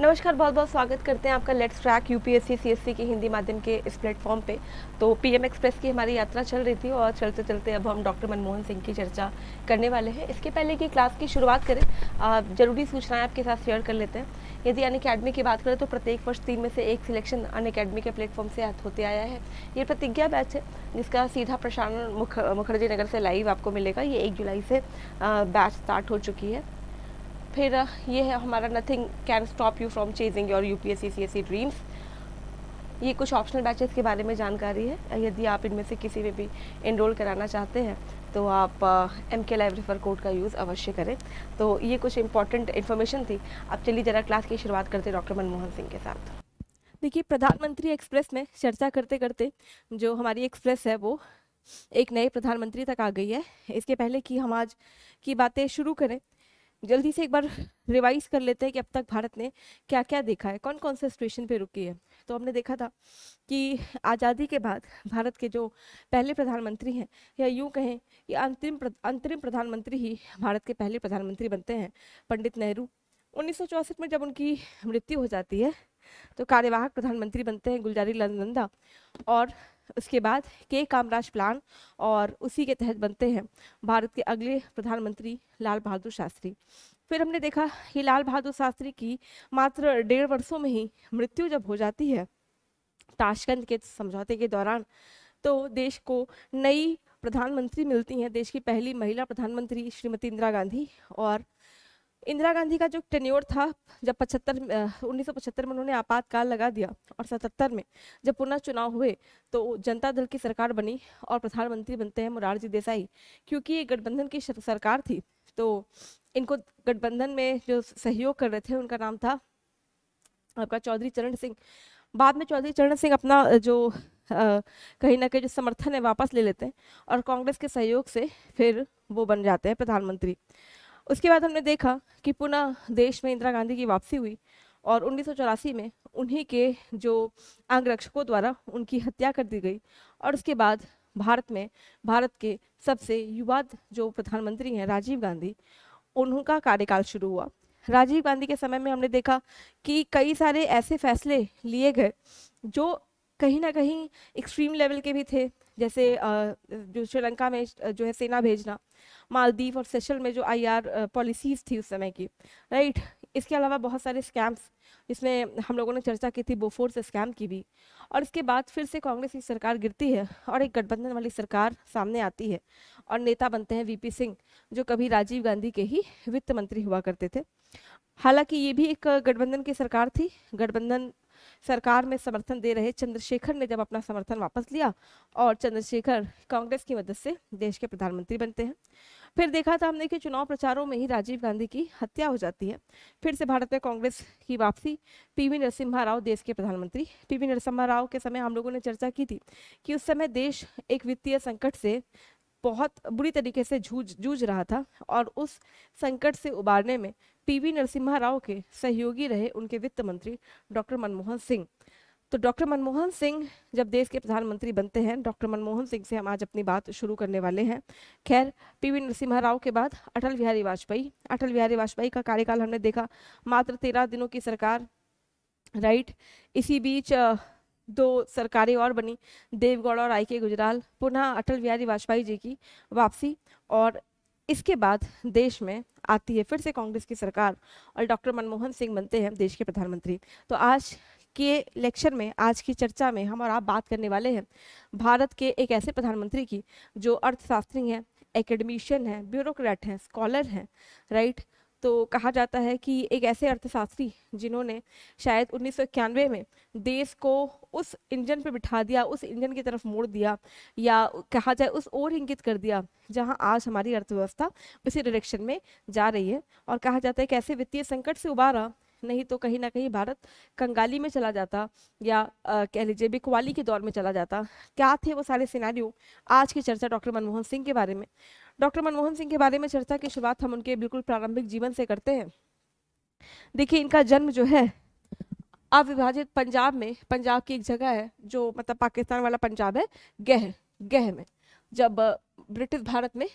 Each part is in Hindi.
नमस्कार बहुत बहुत स्वागत करते हैं आपका लेट्स ट्रैक यूपीएससी सीएससी के हिंदी माध्यम के इस प्लेटफॉर्म पे तो पीएम एक्सप्रेस की हमारी यात्रा चल रही थी और चलते चलते अब हम डॉक्टर मनमोहन सिंह की चर्चा करने वाले हैं इसके पहले की क्लास की शुरुआत करें ज़रूरी सूचनाएँ आपके साथ शेयर कर लेते हैं यदि अन अकेडमी की बात करें तो प्रत्येक वर्ष तीन में से एक सिलेक्शन अन अकेडमी के प्लेटफॉर्म से होते आया है ये प्रतिज्ञा बैच है जिसका सीधा प्रसारण मुखर्जी नगर से लाइव आपको मिलेगा ये एक जुलाई से बैच स्टार्ट हो चुकी है फिर ये है हमारा nothing can stop you from chasing your U P S C dreams ये कुछ ऑप्शनल बैचेस के बारे में जानकारी है यदि आप इनमें से किसी में भी इनरोल कराना चाहते हैं तो आप M K live refer code का यूज़ अवश्य करें तो ये कुछ इंपॉर्टेंट इन्फॉर्मेशन थी अब चलिए जरा क्लास की शुरुआत करते डॉक्टर मनमोहन सिंह के साथ देखिए प्रधानमंत्री एक्सप्रेस में चर्चा करते करते जो हमारी एक्सप्रेस है वो एक नए प्रधानमंत्री तक आ गई है इसके पहले कि हम आज की बातें शुरू करें जल्दी से एक बार रिवाइज कर लेते हैं कि अब तक भारत ने क्या क्या देखा है कौन कौन से सिचुएशन पे रुकी है तो हमने देखा था कि आज़ादी के बाद भारत के जो पहले प्रधानमंत्री हैं या यूँ कहें कि अंतरिम अंतरिम प्रधानमंत्री ही भारत के पहले प्रधानमंत्री बनते हैं पंडित नेहरू उन्नीस में जब उनकी मृत्यु हो जाती है तो कार्यवाहक प्रधानमंत्री बनते हैं गुलजारी लाल नंदा और उसके बाद के कामराज प्लान और उसी के तहत बनते हैं भारत के अगले प्रधानमंत्री लाल बहादुर शास्त्री फिर हमने देखा कि लाल बहादुर शास्त्री की मात्र डेढ़ वर्षों में ही मृत्यु जब हो जाती है ताशकंद के समझौते के दौरान तो देश को नई प्रधानमंत्री मिलती हैं देश की पहली महिला प्रधानमंत्री श्रीमती इंदिरा गांधी और इंदिरा गांधी का जो टेन्योर था जब पचहत्तर उन्नीस में उन्होंने आपातकाल लगा दिया और सतहत्तर में जब पुनः चुनाव हुए तो जनता दल की सरकार बनी और प्रधानमंत्री बनते हैं मुरारजी देसाई क्योंकि ये गठबंधन की सरकार थी तो इनको गठबंधन में जो सहयोग कर रहे थे उनका नाम था आपका चौधरी चरण सिंह बाद में चौधरी चरण सिंह अपना जो कहीं ना कहीं जो समर्थन है वापस ले लेते हैं और कांग्रेस के सहयोग से फिर वो बन जाते हैं प्रधानमंत्री उसके बाद हमने देखा कि पुनः देश में इंदिरा गांधी की वापसी हुई और उन्नीस में उन्हीं के जो अंगरक्षकों द्वारा उनकी हत्या कर दी गई और उसके बाद भारत में भारत के सबसे युवा जो प्रधानमंत्री हैं राजीव गांधी उनका कार्यकाल शुरू हुआ राजीव गांधी के समय में हमने देखा कि कई सारे ऐसे फैसले लिए गए जो कहीं ना कहीं एक्सट्रीम लेवल के भी थे जैसे जो श्रीलंका में जो है सेना भेजना मालदीव और सेशल में जो आईआर पॉलिसीज थी उस समय की राइट इसके अलावा बहुत सारे स्कैम्स जिसमें हम लोगों ने चर्चा की थी बोफोर्स स्कैम की भी और इसके बाद फिर से कांग्रेस की सरकार गिरती है और एक गठबंधन वाली सरकार सामने आती है और नेता बनते हैं वीपी सिंह जो कभी राजीव गांधी के ही वित्त मंत्री हुआ करते थे हालांकि ये भी एक गठबंधन की सरकार थी गठबंधन सरकार में समर्थन दे रहे चंद्रशेखर ने जब अपना समर्थन वापस लिया और चंद्रशेखर कांग्रेस की मदद से देश के प्रधानमंत्री बनते हैं फिर देखा था हमने कि चुनाव प्रचारों में ही राजीव गांधी की हत्या हो जाती है फिर से भारत में कांग्रेस की वापसी पीवी नरसिम्हा राव देश के प्रधानमंत्री पीवी नरसिम्हा राव के समय हम लोगों ने चर्चा की थी कि उस समय देश एक वित्तीय संकट से बहुत बुरी तरीके से जूझ जूझ रहा था और उस संकट से उबारने में पीवी नरसिम्हा राव के सहयोगी रहे उनके वित्त मंत्री डॉक्टर मनमोहन सिंह तो डॉक्टर मनमोहन सिंह जब देश के प्रधानमंत्री बनते हैं डॉक्टर मनमोहन सिंह से हम आज अपनी बात शुरू करने वाले हैं खैर पीवी नरसिम्हा राव के बाद अटल बिहारी वाजपेयी अटल बिहारी वाजपेयी का कार्यकाल हमने देखा मात्र तेरह दिनों की सरकार राइट इसी बीच दो सरकारें और बनी देवगढ़ और आई के गुजराल पुनः अटल बिहारी वाजपेयी जी की वापसी और इसके बाद देश में आती है फिर से कांग्रेस की सरकार और डॉक्टर मनमोहन सिंह बनते हैं देश के प्रधानमंत्री तो आज के लेक्चर में आज की चर्चा में हम और आप बात करने वाले हैं भारत के एक ऐसे प्रधानमंत्री की जो अर्थशास्त्री हैं एकेडमिशियन हैं ब्यूरोक्रेट हैं स्कॉलर हैं राइट तो कहा जाता है कि एक ऐसे अर्थशास्त्री जिन्होंने शायद उन्नीस में देश को उस इंजन पर बिठा दिया उस इंजन की तरफ मोड़ दिया या कहा जाए उस ओर इंगित कर दिया जहां आज हमारी अर्थव्यवस्था उसी डायरेक्शन में जा रही है और कहा जाता है कि ऐसे वित्तीय संकट से उबारा नहीं तो कहीं ना कहीं भारत कंगाली में चला जाता या कह लीजिए बिकवाली के दौर में चला जाता क्या थे वो सारे सिनारियो आज की चर्चा डॉक्टर मनमोहन सिंह के बारे में डॉक्टर मनमोहन सिंह के बारे में चर्चा की शुरुआत हम उनके बिल्कुल प्रारंभिक जीवन से करते हैं देखिए इनका जन्म जो है अविभाजित पंजाब में पंजाब की एक जगह है जो मतलब पाकिस्तान वाला पंजाब है गह गह में जब ब्रिटिश भारत में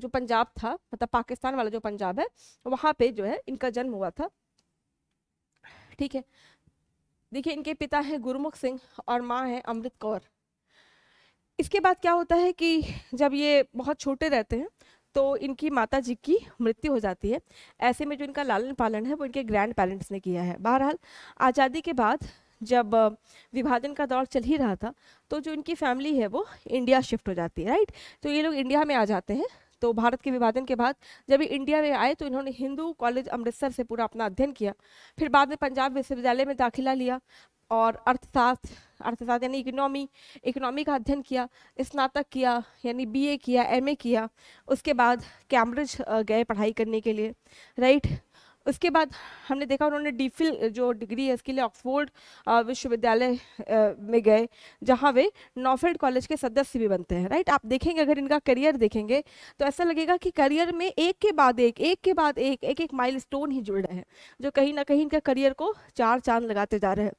जो पंजाब था मतलब पाकिस्तान वाला जो पंजाब है वहाँ पे जो है इनका जन्म हुआ था ठीक है देखिए इनके पिता हैं गुरुमुख सिंह और माँ है अमृत कौर इसके बाद क्या होता है कि जब ये बहुत छोटे रहते हैं तो इनकी माता जी की मृत्यु हो जाती है ऐसे में जो इनका लालन पालन है वो इनके ग्रैंड पेरेंट्स ने किया है बहरहाल आज़ादी के बाद जब विभाजन का दौर चल ही रहा था तो जो इनकी फैमिली है वो इंडिया शिफ्ट हो जाती है राइट तो ये लोग इंडिया में आ जाते हैं तो भारत के विभाजन के बाद जब इंडिया में आए तो इन्होंने हिंदू कॉलेज अमृतसर से पूरा अपना अध्ययन किया फिर बाद में पंजाब विश्वविद्यालय में दाखिला लिया और अर्थशास्त्र अर्थशास्त्र यानी इकोनॉमी इकोनॉमी का अध्ययन किया स्नातक किया यानी बीए किया एमए किया उसके बाद कैम्ब्रिज गए पढ़ाई करने के लिए राइट उसके बाद हमने देखा उन्होंने डीफिल जो डिग्री है इसके लिए ऑक्सफोर्ड विश्वविद्यालय में गए जहाँ वे नॉफेल्ड कॉलेज के सदस्य भी बनते हैं राइट आप देखेंगे अगर इनका करियर देखेंगे तो ऐसा लगेगा कि करियर में एक के बाद एक एक के बाद एक एक एक माइल ही जुड़ रहे हैं जो कहीं ना कहीं इनका करियर को चार चांद लगाते जा रहे हैं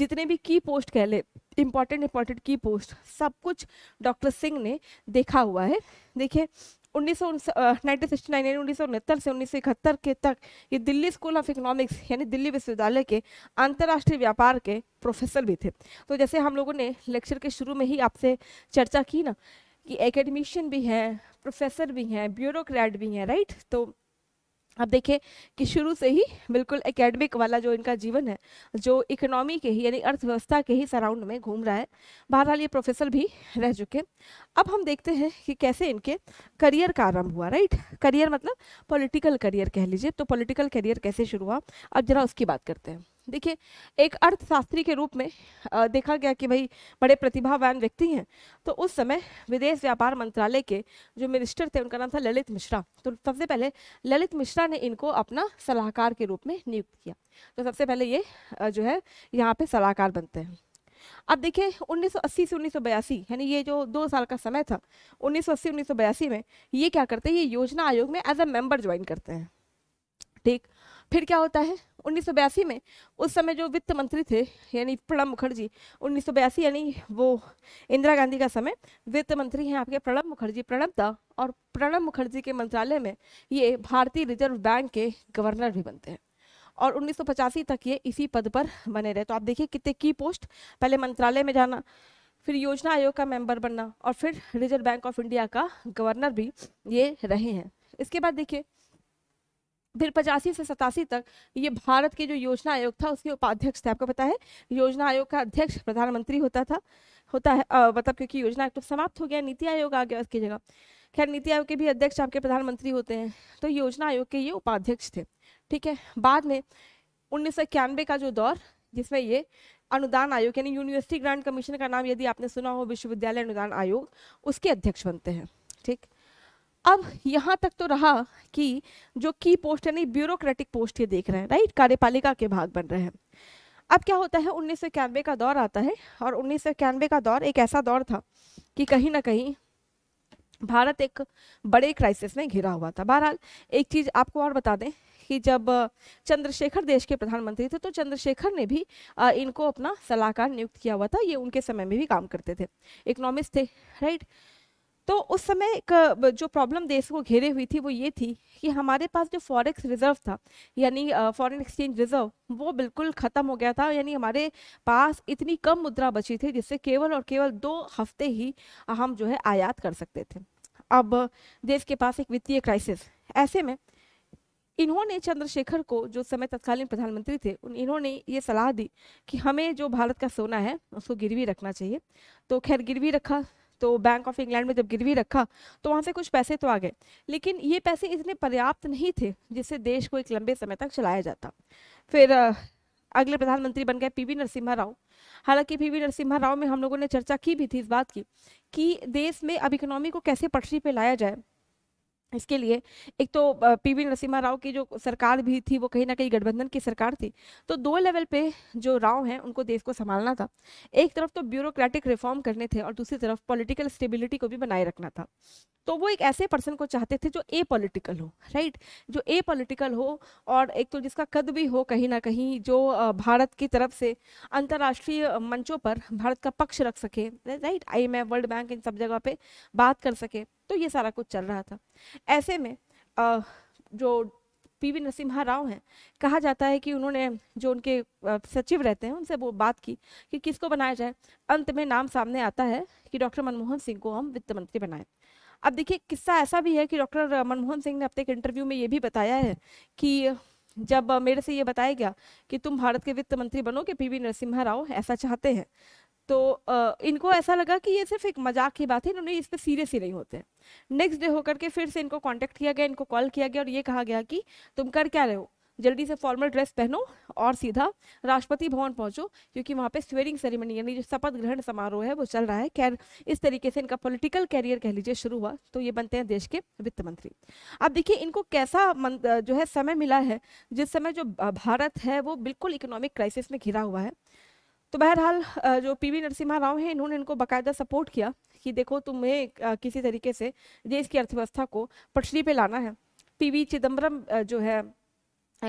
जितने भी की पोस्ट कह ले इंपॉर्टेंट इम्पॉर्टेंट की पोस्ट सब कुछ डॉक्टर सिंह ने देखा हुआ है देखिए उन्नीस सौ उन्नीस से उन्नीस के तक ये दिल्ली स्कूल ऑफ इकोनॉमिक्स यानी दिल्ली विश्वविद्यालय के अंतर्राष्ट्रीय व्यापार के प्रोफेसर भी थे तो जैसे हम लोगों ने लेक्चर के शुरू में ही आपसे चर्चा की ना कि एकेडमिशियन भी हैं प्रोफेसर भी हैं ब्यूरोक्रेट भी हैं राइट तो अब देखिए कि शुरू से ही बिल्कुल एकेडमिक वाला जो इनका जीवन है जो इकोनॉमी के ही यानी अर्थव्यवस्था के ही सराउंड में घूम रहा है बहरहाल ये प्रोफेसर भी रह चुके अब हम देखते हैं कि कैसे इनके करियर का आरंभ हुआ राइट करियर मतलब पॉलिटिकल करियर कह लीजिए तो पॉलिटिकल करियर कैसे शुरू हुआ अब जरा उसकी बात करते हैं देखिए एक अर्थशास्त्री के रूप में देखा गया कि भाई बड़े प्रतिभावान व्यक्ति हैं तो उस समय विदेश व्यापार मंत्रालय के जो मिनिस्टर थे उनका नाम था ललित मिश्रा तो सबसे पहले ललित मिश्रा ने इनको अपना सलाहकार के रूप में नियुक्त किया तो सबसे पहले ये जो है यहाँ पे सलाहकार बनते हैं अब देखिए 1980 से 1982 यानी ये जो दो साल का समय था 1980 1982 में ये क्या करते हैं ये योजना आयोग में एज अ मेंबर ज्वाइन करते हैं ठीक फिर क्या होता है उन्नीस में उस समय जो वित्त मंत्री थे यानी प्रणब मुखर्जी उन्नीस यानी वो इंदिरा गांधी का समय वित्त मंत्री हैं आपके प्रणब मुखर्जी प्रणब दा और प्रणब मुखर्जी के मंत्रालय में ये भारतीय रिजर्व बैंक के गवर्नर भी बनते हैं और उन्नीस तक ये इसी पद पर बने रहे तो आप देखिए कितने की पोस्ट पहले मंत्रालय में जाना फिर योजना आयोग का मेंबर बनना और फिर रिजर्व बैंक ऑफ इंडिया का गवर्नर भी ये रहे हैं इसके बाद देखिए फिर पचासी से सतासी तक ये भारत के जो योजना आयोग था उसके उपाध्यक्ष थे आपको पता है योजना आयोग का अध्यक्ष प्रधानमंत्री होता था होता है मतलब क्योंकि योजना आयोग तो समाप्त हो गया नीति आयोग आ गया उसकी जगह खैर नीति आयोग के भी अध्यक्ष आपके प्रधानमंत्री होते हैं तो योजना आयोग के ये उपाध्यक्ष थे ठीक है बाद में उन्नीस का जो दौर जिसमें ये अनुदान आयोग यानी यूनिवर्सिटी ग्रांट कमीशन का नाम यदि आपने सुना हो विश्वविद्यालय अनुदान आयोग उसके अध्यक्ष बनते हैं ठीक अब यहाँ तक तो रहा कि जो की पोस्ट है नहीं ब्यूरोक्रेटिक पोस्ट ये देख रहे हैं राइट कार्यपालिका के भाग बन रहे हैं अब क्या होता है उन्नीस का दौर आता है और उन्नीस का दौर एक ऐसा दौर था कि कहीं ना कहीं भारत एक बड़े क्राइसिस में घिरा हुआ था बहरहाल एक चीज़ आपको और बता दें कि जब चंद्रशेखर देश के प्रधानमंत्री थे तो चंद्रशेखर ने भी इनको अपना सलाहकार नियुक्त किया हुआ था ये उनके समय में भी काम करते थे इकोनॉमिस्ट थे राइट right? तो उस समय एक जो प्रॉब्लम देश को घेरे हुई थी वो ये थी कि हमारे पास जो फॉरेक्स रिजर्व था यानी फॉरेन एक्सचेंज रिजर्व वो बिल्कुल ख़त्म हो गया था यानी हमारे पास इतनी कम मुद्रा बची थी जिससे केवल और केवल दो हफ्ते ही हम जो है आयात कर सकते थे अब देश के पास एक वित्तीय क्राइसिस ऐसे में इन्होंने चंद्रशेखर को जो समय तत्कालीन प्रधानमंत्री थे इन्होंने ये सलाह दी कि हमें जो भारत का सोना है उसको गिरवी रखना चाहिए तो खैर गिरवी रखा तो बैंक ऑफ इंग्लैंड में जब गिरवी रखा तो वहाँ से कुछ पैसे तो आ गए लेकिन ये पैसे इतने पर्याप्त नहीं थे जिससे देश को एक लंबे समय तक चलाया जाता फिर अगले प्रधानमंत्री बन गए पीवी नरसिम्हा राव हालांकि पीवी नरसिम्हा राव में हम लोगों ने चर्चा की भी थी इस बात की कि देश में अब इकोनॉमी को कैसे पटरी पर लाया जाए इसके लिए एक तो पीवी नरसिम्हा राव की जो सरकार भी थी वो कहीं ना कहीं गठबंधन की सरकार थी तो दो लेवल पे जो राव हैं उनको देश को संभालना था एक तरफ तो ब्यूरोक्रेटिक रिफॉर्म करने थे और दूसरी तरफ पॉलिटिकल स्टेबिलिटी को भी बनाए रखना था तो वो एक ऐसे पर्सन को चाहते थे जो ए पॉलिटिकल हो राइट जो ए पॉलिटिकल हो और एक तो जिसका कद भी हो कहीं ना कहीं जो भारत की तरफ से अंतर्राष्ट्रीय मंचों पर भारत का पक्ष रख सके राइट आई वर्ल्ड बैंक इन सब जगह पे बात कर सके तो ये सारा कुछ चल रहा था ऐसे में आ, जो पी वी नरसिम्हा राव हैं कहा जाता है कि उन्होंने जो उनके सचिव रहते हैं उनसे वो बात की कि किसको बनाया जाए अंत में नाम सामने आता है कि डॉक्टर मनमोहन सिंह को हम वित्त मंत्री बनाएं अब देखिए किस्सा ऐसा भी है कि डॉक्टर मनमोहन सिंह ने अपने एक इंटरव्यू में ये भी बताया है कि जब मेरे से ये बताया गया कि तुम भारत के वित्त मंत्री बनो कि पी वी नरसिम्हा राव ऐसा चाहते हैं तो आ, इनको ऐसा लगा कि ये सिर्फ एक मजाक की बात है इन्होंने इस पर सीरियस ही नहीं होते नेक्स्ट डे होकर के फिर से इनको कॉन्टेक्ट किया गया इनको कॉल किया गया और ये कहा गया कि तुम कर क्या रहे हो जल्दी से फॉर्मल ड्रेस पहनो और सीधा राष्ट्रपति भवन पहुंचो क्योंकि वहाँ पे स्वेरिंग सेरेमनी यानी जो शपथ ग्रहण समारोह है वो चल रहा है खैर इस तरीके से इनका पॉलिटिकल कैरियर कह लीजिए शुरू हुआ तो ये बनते हैं देश के वित्त मंत्री अब देखिए इनको कैसा जो है समय मिला है जिस समय जो भारत है वो बिल्कुल इकोनॉमिक क्राइसिस में घिरा हुआ है तो बहरहाल जो पीवी नरसिम्हा राव हैं इन्होंने इनको बाकायदा सपोर्ट किया कि देखो तुम्हें किसी तरीके से देश की अर्थव्यवस्था को पटरी पे लाना है पीवी चिदम्बरम जो है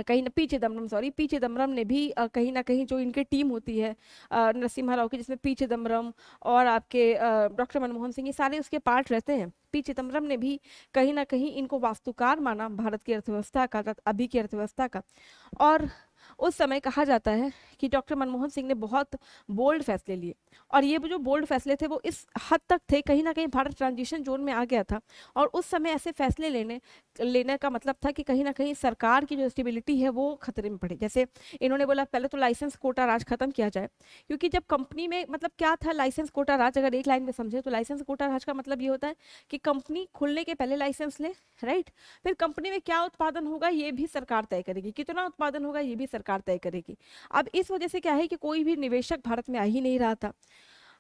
कहीं ना P Chidambaram sorry P Chidambaram ने भी कहीं ना कहीं जो इनके टीम होती है नरसिम्हा राव की जिसमें पी चिदम्बरम और आपके डॉक्टर मनमोहन सिंह ये सारे उसके पार्ट रहते हैं पी चिदम्बरम ने भी कहीं ना कहीं इनको वास्तुकार माना भारत की अर्थव्यवस्था का अभी की अर्थव्यवस्था का और उस समय कहा जाता है कि डॉक्टर मनमोहन सिंह ने बहुत बोल्ड फैसले लिए और ये जो बोल्ड फैसले थे वो इस हद तक थे कहीं ना कहीं भारत ट्रांजिशन जोन में आ गया था और उस समय ऐसे फैसले लेने लेने का मतलब था कि कहीं ना कहीं सरकार की जो स्टेबिलिटी है वो खतरे में पड़े जैसे इन्होंने बोला पहले तो लाइसेंस कोटा राज खत्म किया जाए क्योंकि जब कंपनी में मतलब क्या था लाइसेंस कोटा राज अगर एक लाइन में समझे तो लाइसेंस कोटा राज का मतलब ये होता है कि कंपनी खुलने के पहले लाइसेंस ले राइट फिर कंपनी में क्या उत्पादन होगा ये भी सरकार तय करेगी कितना उत्पादन होगा ये भी सरकार तय करेगी अब इस वजह से क्या है कि कोई भी निवेशक भारत में आ ही नहीं रहा था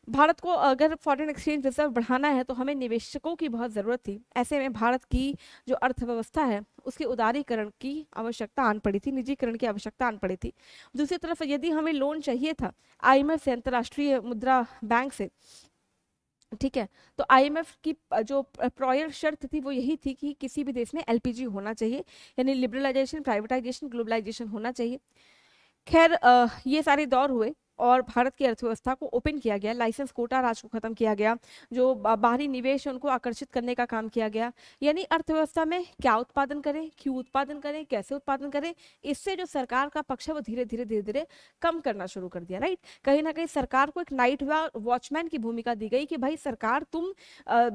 भारत को अगर फॉरेन एक्सचेंज रिजर्व बढ़ाना है तो हमें निवेशकों की बहुत ज़रूरत थी ऐसे में भारत की जो अर्थव्यवस्था है उसके उदारीकरण की आवश्यकता आन पड़ी थी निजीकरण की आवश्यकता आन पड़ी थी दूसरी तरफ यदि हमें लोन चाहिए था आईएमएफ से अंतर्राष्ट्रीय मुद्रा बैंक से ठीक है तो आईएमएफ की जो प्रॉयर शर्त थी वो यही थी कि किसी भी देश में एलपीजी होना चाहिए यानी लिबरलाइजेशन प्राइवेटाइजेशन ग्लोबलाइजेशन होना चाहिए खैर ये सारे दौर हुए और भारत की अर्थव्यवस्था को ओपन किया गया लाइसेंस कोटा राज को ख़त्म किया गया जो बाहरी निवेश उनको आकर्षित करने का काम किया गया यानी अर्थव्यवस्था में क्या उत्पादन करें क्यों उत्पादन करें कैसे उत्पादन करें इससे जो सरकार का पक्ष है वो धीरे धीरे धीरे धीरे कम करना शुरू कर दिया राइट कहीं ना कहीं सरकार को एक नाइट वॉचमैन की भूमिका दी गई कि भाई सरकार तुम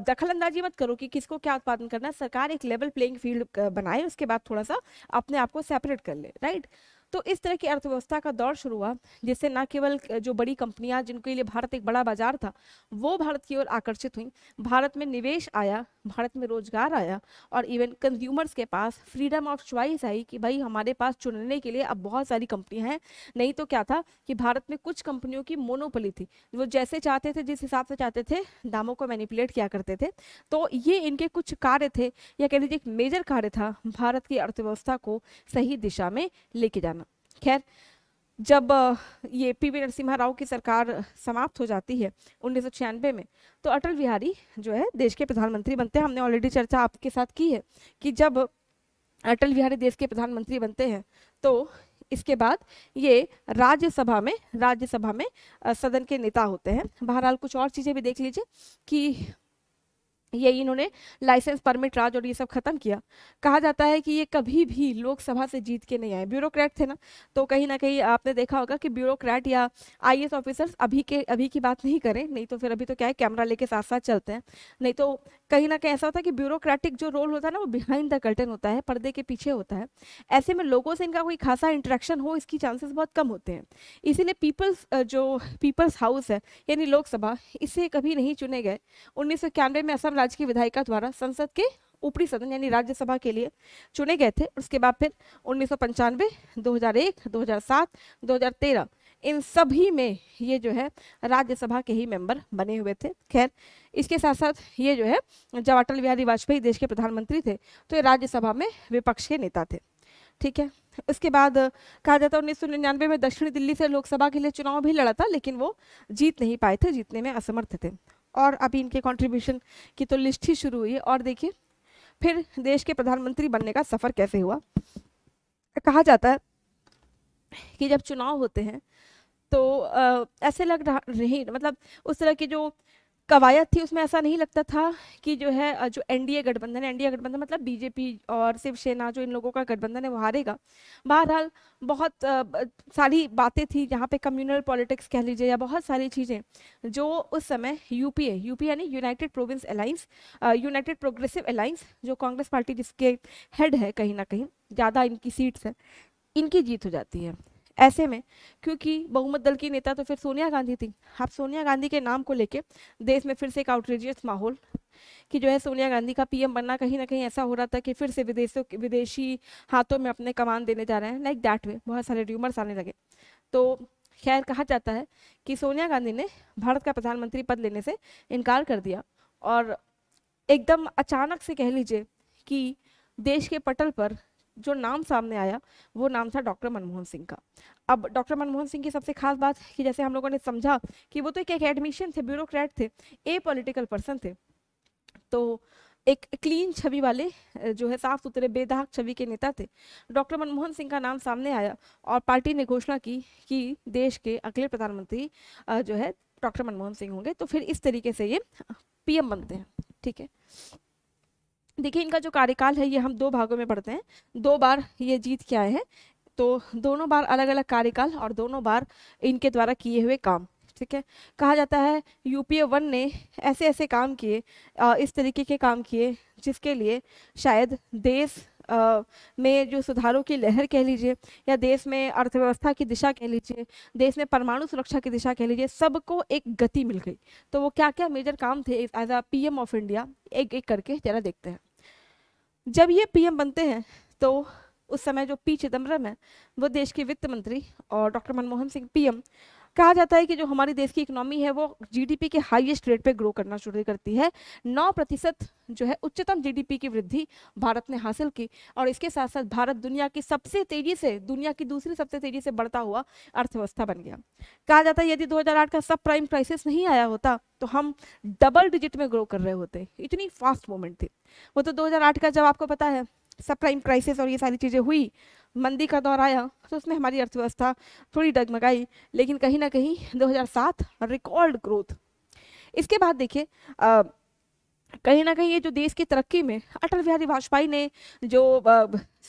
दखल अंदाजी मत करो कि किसको क्या उत्पादन करना सरकार एक लेवल प्लेइंग फील्ड बनाए उसके बाद थोड़ा सा अपने आप को सेपरेट कर ले राइट तो इस तरह की अर्थव्यवस्था का दौर शुरू हुआ जिससे न केवल जो बड़ी कंपनियां जिनके लिए भारत एक बड़ा बाजार था वो भारत की ओर आकर्षित हुई भारत में निवेश आया भारत में रोजगार आया और इवन कंज्यूमर्स के पास फ्रीडम ऑफ च्वाइस आई कि भाई हमारे पास चुनने के लिए अब बहुत सारी कंपनियां हैं नहीं तो क्या था कि भारत में कुछ कंपनियों की मोनोपली थी वो जैसे चाहते थे जिस हिसाब से चाहते थे दामों को मैनिपुलेट किया करते थे तो ये इनके कुछ कार्य थे या कह लीजिए एक मेजर कार्य था भारत की अर्थव्यवस्था को सही दिशा में लेके जाना खैर जब ये पीवी नरसिम्हा राव की सरकार समाप्त हो जाती है उन्नीस में तो अटल बिहारी जो है देश के प्रधानमंत्री बनते हैं हमने ऑलरेडी चर्चा आपके साथ की है कि जब अटल बिहारी देश के प्रधानमंत्री बनते हैं तो इसके बाद ये राज्यसभा में राज्यसभा में सदन के नेता होते हैं बहरहाल कुछ और चीज़ें भी देख लीजिए कि ये इन्होंने लाइसेंस परमिट राज और ये सब खत्म किया कहा जाता है कि ये कभी भी लोकसभा से जीत के नहीं आए ब्यूरोक्रेट थे ना तो कहीं ना कहीं आपने देखा होगा कि ब्यूरोक्रेट या आईएएस ऑफिसर्स अभी के अभी की बात नहीं करें नहीं तो फिर अभी तो क्या है कैमरा लेके साथ साथ चलते हैं नहीं तो कहीं ना कहीं ऐसा होता है कि ब्यूरोक्रेटिक जो रोल होता है ना वो बिहाइंड द कर्टन होता है पर्दे के पीछे होता है ऐसे में लोगों से इनका कोई खासा इंट्रैक्शन हो इसकी चांसेस बहुत कम होते हैं इसीलिए पीपल्स जो पीपल्स हाउस है यानी लोकसभा इसे कभी नहीं चुने गए उन्नीस में असम राज्य की विधायिका द्वारा संसद के ऊपरी सदन यानी राज्यसभा के लिए चुने गए थे उसके बाद फिर उन्नीस सौ पंचानवे दो इन सभी में ये जो है राज्यसभा के ही मेंबर बने हुए थे खैर इसके साथ साथ ये जो है जब अटल बिहारी वाजपेयी देश के प्रधानमंत्री थे तो ये राज्यसभा में विपक्ष के नेता थे ठीक है उसके बाद कहा जाता है उन्नीस में दक्षिणी दिल्ली से लोकसभा के लिए चुनाव भी लड़ा था लेकिन वो जीत नहीं पाए थे जीतने में असमर्थ थे और अभी इनके कंट्रीब्यूशन की तो लिस्ट ही शुरू हुई है और देखिए फिर देश के प्रधानमंत्री बनने का सफ़र कैसे हुआ कहा जाता है कि जब चुनाव होते हैं तो आ, ऐसे लग रहा नहीं मतलब उस तरह की जो कवायद थी उसमें ऐसा नहीं लगता था कि जो है जो एनडीए गठबंधन है एनडीए गठबंधन मतलब बीजेपी और शिवसेना जो इन लोगों का गठबंधन है वो हारेगा बहरहाल बहुत सारी बातें थी जहाँ पे कम्युनल पॉलिटिक्स कह लीजिए या बहुत सारी चीज़ें जो उस समय यूपीए यूपी यानी United Province Alliance United Progressive Alliance जो कांग्रेस पार्टी जिसके हेड है कहीं ना कहीं ज़्यादा इनकी सीट्स हैं इनकी जीत हो जाती है ऐसे में क्योंकि बहुमत दल की नेता तो फिर सोनिया गांधी थी आप सोनिया गांधी के नाम को लेके देश में फिर से एक आउटरेजियस माहौल कि जो है सोनिया गांधी का पीएम बनना कहीं ना कहीं ऐसा हो रहा था कि फिर से विदेशों विदेशी हाथों में अपने कमान देने जा रहे हैं लाइक दैट वे बहुत सारे र्यूमर्स आने लगे तो खैर कहा जाता है कि सोनिया गांधी ने भारत का प्रधानमंत्री पद लेने से इनकार कर दिया और एकदम अचानक से कह लीजिए कि देश के पटल पर जो नाम सामने आया वो नाम था डॉक्टर मनमोहन सिंह का अब डॉक्टर मनमोहन सिंह की सबसे खास बात कि जैसे हम लोगों ने समझा कि वो तो एक एकेडमिशियन थे ब्यूरोक्रेट थे ए पॉलिटिकल पर्सन थे तो एक क्लीन छवि वाले जो है साफ सुथरे बेदाग छवि के नेता थे डॉक्टर मनमोहन सिंह का नाम सामने आया और पार्टी ने घोषणा की कि देश के अगले प्रधानमंत्री जो है डॉक्टर मनमोहन सिंह होंगे तो फिर इस तरीके से ये पीएम बनते हैं ठीक है देखिए इनका जो कार्यकाल है ये हम दो भागों में पढ़ते हैं दो बार ये जीत के आए हैं तो दोनों बार अलग अलग कार्यकाल और दोनों बार इनके द्वारा किए हुए काम ठीक है कहा जाता है यूपीए वन ने ऐसे ऐसे काम किए इस तरीके के काम किए जिसके लिए शायद देश में जो सुधारों की लहर कह लीजिए या देश में अर्थव्यवस्था की दिशा कह लीजिए देश में परमाणु सुरक्षा की दिशा कह लीजिए सबको एक गति मिल गई तो वो क्या क्या मेजर काम थे as a P of India एक एक करके जरा देखते हैं जब ये पीएम बनते हैं तो उस समय जो पी चिदम्बरम है वो देश के वित्त मंत्री और डॉक्टर मनमोहन सिंह पीएम कहा जाता है कि जो हमारे देश की इकोनॉमी है वो जीडीपी के हाईएस्ट रेट पे ग्रो करना शुरू करती है नौ प्रतिशत जो है उच्चतम जीडीपी की वृद्धि भारत ने हासिल की और इसके साथ साथ भारत दुनिया की सबसे तेजी से दुनिया की दूसरी सबसे तेजी से बढ़ता हुआ अर्थव्यवस्था बन गया कहा जाता है यदि दो का सब प्राइम क्राइसिस नहीं आया होता तो हम डबल डिजिट में ग्रो कर रहे होते इतनी फास्ट मूवमेंट थी वो तो दो का जब आपको पता है सब प्राइम क्राइसिस और ये सारी चीज़ें हुई मंदी का दौर आया तो उसमें हमारी अर्थव्यवस्था थोड़ी डगमगाई लेकिन कहीं ना कहीं 2007 रिकॉर्ड ग्रोथ इसके बाद देखिए कहीं ना कहीं ये जो देश की तरक्की में अटल बिहारी वाजपेयी ने जो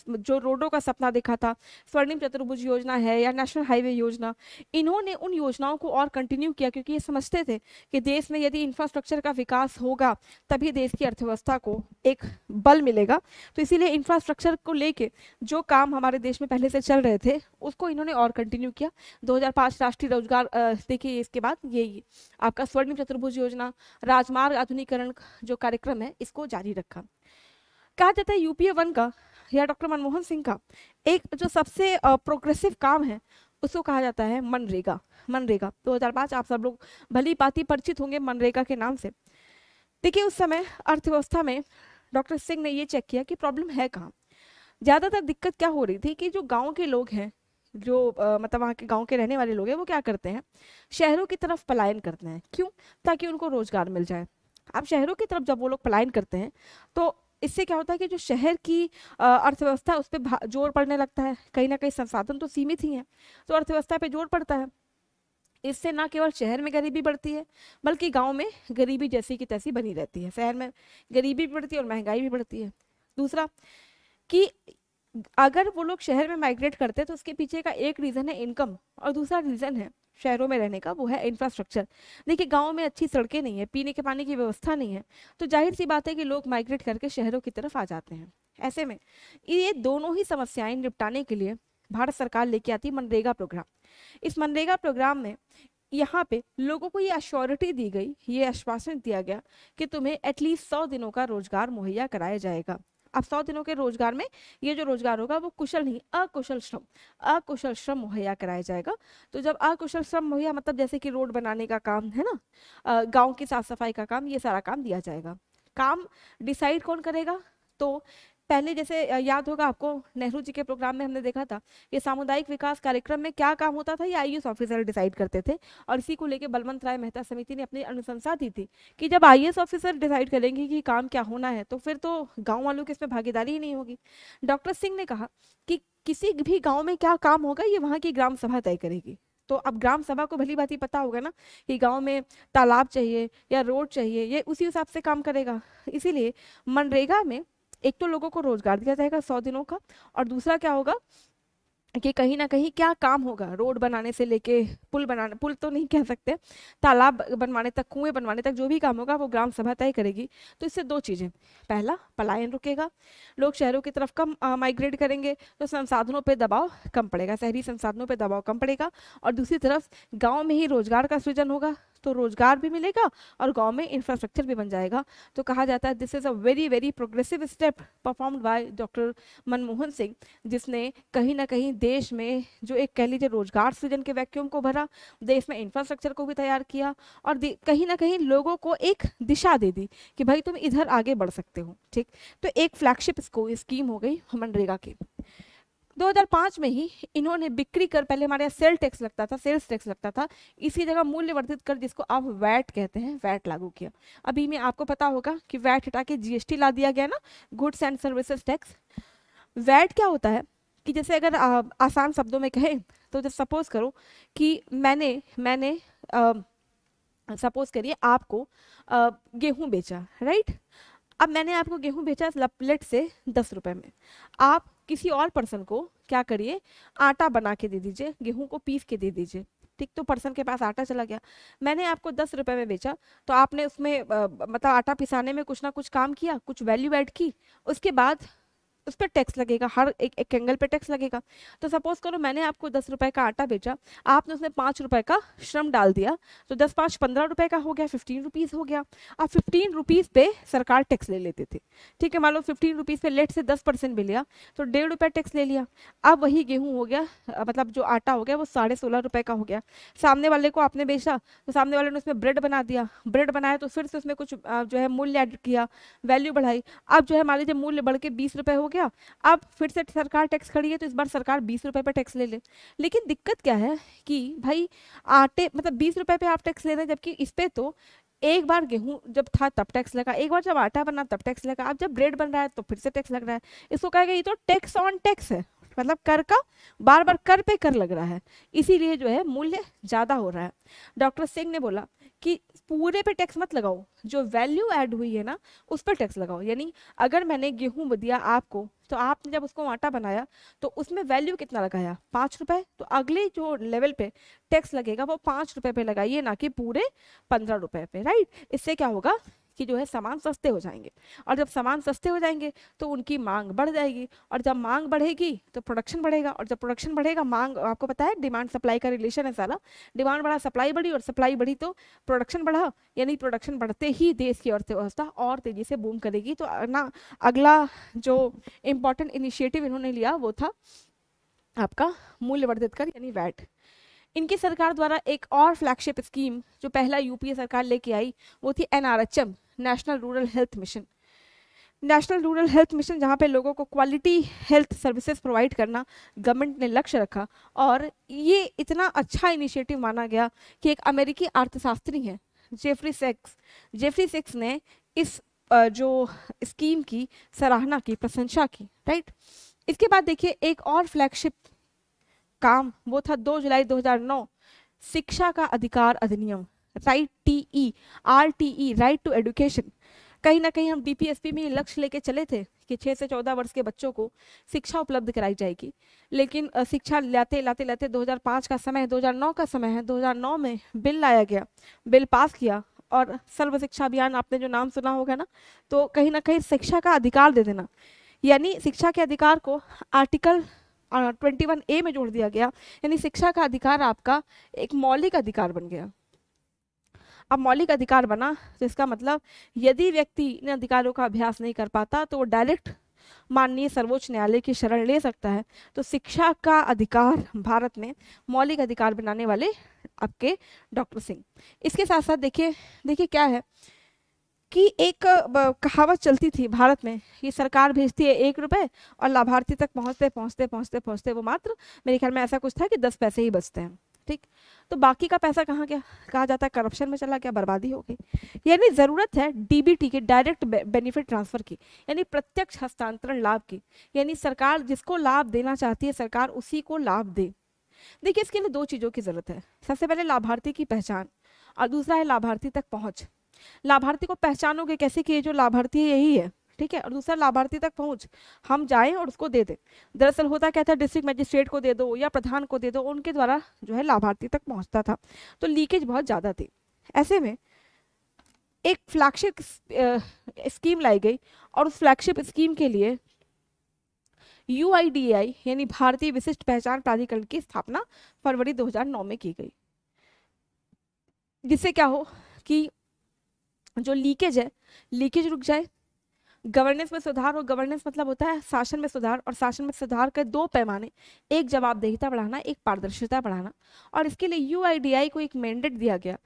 जो रोडों का सपना देखा था स्वर्णिम चतुर्भुज योजना है या नेशनल हाईवे योजना इन्होंने उन योजनाओं को और कंटिन्यू किया क्योंकि ये समझते थे कि देश में यदि इंफ्रास्ट्रक्चर का विकास होगा तभी देश की अर्थव्यवस्था को एक बल मिलेगा तो इसीलिए इंफ्रास्ट्रक्चर को लेके जो काम हमारे देश में पहले से चल रहे थे उसको इन्होंने और कंटिन्यू किया दो राष्ट्रीय रोजगार देखिए इसके बाद यही आपका स्वर्णिम चतुर्भुज योजना राजमार्ग आधुनिकरण जो जो कार्यक्रम है इसको जारी रखा कहा जाता है यूपीए वन का या डॉक्टर मनमोहन सिंह का एक जो सबसे प्रोग्रेसिव काम है उसको कहा जाता है मनरेगा मनरेगा दो हजार पांच आप सब लोग भली बाती परिचित होंगे मनरेगा के नाम से देखिए उस समय अर्थव्यवस्था में डॉक्टर सिंह ने ये चेक किया कि प्रॉब्लम है कहाँ ज़्यादातर दिक्कत क्या हो रही थी कि जो गाँव के लोग हैं जो आ, मतलब वहाँ के गांव के रहने वाले लोग हैं वो क्या करते हैं शहरों की तरफ पलायन करते हैं क्यों ताकि उनको रोज़गार मिल जाए आप शहरों की तरफ जब वो लोग पलायन करते हैं तो इससे क्या होता है कि जो शहर की अर्थव्यवस्था उस पर जोर पड़ने लगता है कहीं ना कहीं संसाधन तो सीमित ही हैं तो अर्थव्यवस्था पे जोर पड़ता है इससे ना केवल शहर में गरीबी बढ़ती है बल्कि गांव में गरीबी जैसी की तैसी बनी रहती है शहर में गरीबी भी बढ़ती है और महंगाई भी बढ़ती है दूसरा कि अगर वो लोग शहर में माइग्रेट करते हैं तो उसके पीछे का एक रीज़न है इनकम और दूसरा रीज़न है शहरों में रहने का वो है इंफ्रास्ट्रक्चर देखिए गाँव में अच्छी सड़कें नहीं है पीने के पानी की व्यवस्था नहीं है तो जाहिर सी बात है कि लोग माइग्रेट करके शहरों की तरफ आ जाते हैं ऐसे में ये दोनों ही समस्याएं निपटाने के लिए भारत सरकार लेके आती है मनरेगा प्रोग्राम इस मनरेगा प्रोग्राम में यहाँ पे लोगों को ये अश्योरिटी दी गई ये आश्वासन दिया गया कि तुम्हें एटलीस्ट सौ दिनों का रोजगार मुहैया कराया जाएगा अब सौ दिनों के रोजगार में ये जो रोजगार होगा वो कुशल नहीं अकुशल श्रम अकुशल श्रम मुहैया कराया जाएगा तो जब अकुशल श्रम मुहैया मतलब जैसे कि रोड बनाने का काम है ना गाँव की साफ सफाई का काम ये सारा काम दिया जाएगा काम डिसाइड कौन करेगा तो पहले जैसे याद होगा आपको नेहरू जी के प्रोग्राम में हमने देखा था कि सामुदायिक विकास कार्यक्रम में क्या काम होता था ये आई e ऑफिसर डिसाइड करते थे और इसी को लेकर बलवंत राय मेहता समिति ने अपनी अनुशंसा दी थी कि जब आई e ऑफिसर डिसाइड करेंगे कि काम क्या होना है तो फिर तो गाँव वालों की इसमें भागीदारी ही नहीं होगी डॉक्टर सिंह ने कहा कि किसी भी गाँव में क्या काम होगा ये वहाँ की ग्राम सभा तय करेगी तो अब ग्राम सभा को भली बात ही पता होगा ना कि गांव में तालाब चाहिए या रोड चाहिए ये उसी हिसाब से काम करेगा इसीलिए मनरेगा में एक तो लोगों को रोजगार दिया जाएगा सौ दिनों का और दूसरा क्या होगा कि कहीं ना कहीं क्या काम होगा रोड बनाने से लेके पुल बनाने पुल तो नहीं कह सकते तालाब बनवाने तक कुएं बनवाने तक जो भी काम होगा वो ग्राम सभा तय करेगी तो इससे दो चीज़ें पहला पलायन रुकेगा लोग शहरों की तरफ कम माइग्रेट करेंगे तो संसाधनों पे दबाव कम पड़ेगा शहरी संसाधनों पे दबाव कम पड़ेगा और दूसरी तरफ गाँव में ही रोजगार का सृजन होगा तो रोजगार भी मिलेगा और गांव में इंफ्रास्ट्रक्चर भी बन जाएगा तो कहा जाता है this is a very very progressive step performed by doctor Manmohan Singh जिसने कहीं ना कहीं देश में जो एक कह लीजिए रोजगार सृजन के वैक्यूम को भरा देश में इंफ्रास्ट्रक्चर को भी तैयार किया और कहीं ना कहीं लोगों को एक दिशा दे दी कि भाई तुम इधर आगे बढ़ सकते हो ठीक तो एक फ्लैगशिप स्कीम हो गई मनरेगा की 2005 में ही इन्होंने बिक्री कर पहले हमारे यहाँ सेल टैक्स लगता था सेल्स टैक्स लगता था इसी जगह मूल्य वर्धित कर जिसको आप वैट कहते हैं वैट लागू किया अभी में आपको पता होगा कि वैट हटा के जीएसटी ला दिया गया ना goods and services tax VAT क्या होता है कि जैसे अगर आ, आसान शब्दों में कहें तो जब सपोज करो कि मैंने मैंने सपोज करिए आपको गेहूँ बेचा राइट अब मैंने आपको गेहूँ बेचा लपलेट से दस रुपये में आप किसी और पर्सन को क्या करिए आटा बना के दे दीजिए गेहूं को पीस के दे दीजिए ठीक तो पर्सन के पास आटा चला गया मैंने आपको दस रुपए में बेचा तो आपने उसमें आ, मतलब आटा पिसाने में कुछ ना कुछ काम किया कुछ वैल्यू ऐड की उसके बाद उस पर टैक्स लगेगा हर एक एक एंगल पे टैक्स लगेगा तो सपोज करो मैंने आपको दस रुपए का आटा बेचा आपने उसमें पाँच रुपए का श्रम डाल दिया तो दस पाँच पंद्रह रुपए का हो गया फिफ्टीन रुपीज़ हो गया अब फिफ्टीन रुपीज़ पे सरकार टैक्स ले लेते थे ठीक है मान लो फिफ्टीन रुपीज़ पे लेट से दस परसेंट भी लिया तो डेढ़ रुपये टैक्स ले लिया अब वही गेहूँ हो गया मतलब जो आटा हो गया वो साढ़े सोलह रुपए का हो गया सामने वाले को आपने बेचा तो सामने वाले ने उसमें ब्रेड बना दिया ब्रेड बनाया तो फिर से उसमें कुछ जो है मूल्य एड किया वैल्यू बढ़ाई अब जो है मान लीजिए मूल्य बढ़ के बीस रुपये हो गया अब फिर से सरकार टैक्स खड़ी है तो इस बार सरकार बीस रुपये पर टैक्स ले ले लेकिन दिक्कत क्या है कि भाई आटे मतलब बीस रुपये पे आप टैक्स ले रहे हैं जबकि इस पर तो एक बार गेहूं जब था तब टैक्स लगा एक बार जब आटा बना तब टैक्स लगा अब जब ब्रेड बन रहा है तो फिर से टैक्स लग रहा है इसको कहा गया ये तो टैक्स ऑन टैक्स है मतलब कर का बार बार कर पे कर लग रहा है इसीलिए जो है मूल्य ज़्यादा हो रहा है डॉक्टर सिंह ने बोला कि पूरे पे टैक्स मत लगाओ जो वैल्यू ऐड हुई है ना उस पर टैक्स लगाओ यानी अगर मैंने गेहूं दिया आपको तो आपने जब उसको आटा बनाया तो उसमें वैल्यू कितना लगाया पाँच रुपये तो अगले जो लेवल पे टैक्स लगेगा वो पाँच रुपये पे लगाइए ना कि पूरे पंद्रह रुपये पे राइट इससे क्या होगा कि जो है सामान सस्ते हो जाएंगे और जब सामान सस्ते हो जाएंगे तो उनकी मांग बढ़ जाएगी और जब मांग बढ़ेगी तो प्रोडक्शन बढ़ेगा और जब प्रोडक्शन बढ़ेगा मांग आपको पता है डिमांड सप्लाई का रिलेशन है सारा डिमांड बढ़ा सप्लाई बढ़ी और सप्लाई बढ़ी तो प्रोडक्शन बढ़ा यानी प्रोडक्शन बढ़ते ही देश की अर्थव्यवस्था और तेज़ी से बूम करेगी तो ना अगला जो इम्पोर्टेंट इनिशिएटिव इन्होंने लिया वो था आपका मूल्यवर्धित कर यानी वैट इनकी सरकार द्वारा एक और फ्लैगशिप स्कीम जो पहला यूपीए सरकार लेके आई वो थी NRHM National Rural Health Mission National Rural Health Mission जहाँ पे लोगों को क्वालिटी हेल्थ सर्विसेज प्रोवाइड करना गवर्नमेंट ने लक्ष्य रखा और ये इतना अच्छा इनिशिएटिव माना गया कि एक अमेरिकी अर्थशास्त्री हैं जेफरी सेक्स जेफरी सेक्स ने इस जो स्कीम की सराहना की प्रशंसा की राइट इसके बाद देखिए एक और फ्लैगशिप काम वो था 2 जुलाई 2009 शिक्षा का अधिकार अधिनियम right T E R T E right to education कहीं ना कहीं हम डीपीएसपी में लक्ष्य लेके चले थे कि छः से चौदह वर्ष के बच्चों को शिक्षा उपलब्ध कराई जाएगी लेकिन शिक्षा लाते लाते लाते 2005 का समय है 2009 का समय है 2009 में बिल लाया गया बिल पास किया और सर्व शिक्षा अभियान आपने जो नाम सुना होगा ना तो कहीं ना कहीं शिक्षा का अधिकार दे देना यानी शिक्षा के अधिकार को आर्टिकल ट्वेंटी वन ए में जोड़ दिया गया यानी शिक्षा का अधिकार आपका एक मौलिक अधिकार बन गया अब मौलिक अधिकार बना तो इसका मतलब यदि व्यक्ति इन अधिकारों का अभ्यास नहीं कर पाता तो वो डायरेक्ट माननीय सर्वोच्च न्यायालय की शरण ले सकता है तो शिक्षा का अधिकार भारत में मौलिक अधिकार बनाने वाले आपके डॉक्टर सिंह इसके साथ साथ देखिए देखिए क्या है कि एक कहावत चलती थी भारत में कि सरकार भेजती है एक रुपए और लाभार्थी तक पहुंचते पहुंचते पहुंचते पहुंचते वो मात्र मेरे ख्याल में ऐसा कुछ था कि दस पैसे ही बचते हैं ठीक तो बाकी का पैसा कहाँ गया कहा जाता है करप्शन में चला गया बर्बादी हो गई यानी ज़रूरत है डीबीटी के डायरेक्ट बेनिफिट ट्रांसफ़र की यानी प्रत्यक्ष हस्तांतरण लाभ की यानी सरकार जिसको लाभ देना चाहती है सरकार उसी को लाभ दे देखिए इसके लिए दो चीज़ों की ज़रूरत है सबसे पहले लाभार्थी की पहचान और दूसरा है लाभार्थी तक पहुंच लाभार्थी को पहचानोगे कैसे कि ये जो लाभार्थी है यही है ठीक है और दूसरा लाभार्थी तक पहुंच हम जाएं और उसको दे दें दरअसल होता क्या था डिस्ट्रिक्ट मजिस्ट्रेट को दे दो या प्रधान को दे दो उनके द्वारा जो है लाभार्थी तक पहुंचता था तो लीकेज बहुत ज़्यादा थी ऐसे में एक फ्लैगशिप स्कीम लाई गई और उस फ्लैगशिप स्कीम के लिए यू यानी भारतीय विशिष्ट पहचान प्राधिकरण की स्थापना फरवरी दो में की गई जिससे क्या हो कि जो लीकेज है लीकेज रुक जाए गवर्नेंस में सुधार और गवर्नेंस मतलब होता है शासन में सुधार और शासन में सुधार के दो पैमाने एक जवाबदेहिता बढ़ाना एक पारदर्शिता बढ़ाना और इसके लिए यू को एक मैंडेट दिया गया